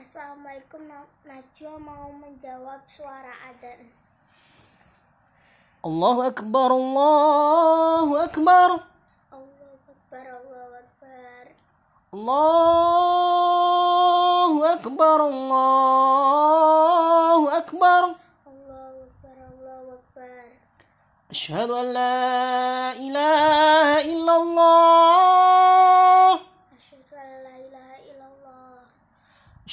Assalamualaikum Najwa mau menjawab suara adzan. Allahu akbar Allahu akbar. Allahu akbar Allahu akbar. Allahu akbar Allahu akbar. Allahu akbar Allahu akbar. Asyhadu an la ilaha illallah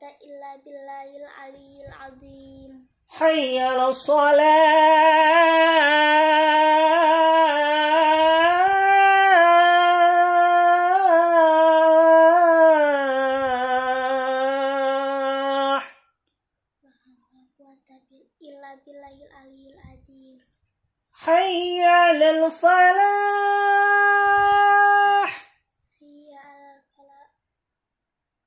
قوة إلا بالله العلي العظيم حي على إلا بالله العلي العظيم حي للفلاح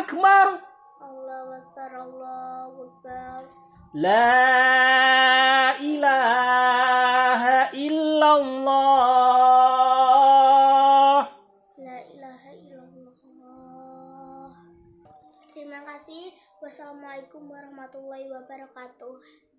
akbar Allahu akbar Allahu akbar La ilaha illallah La ilaha illallah Terima kasih Wassalamualaikum warahmatullahi wabarakatuh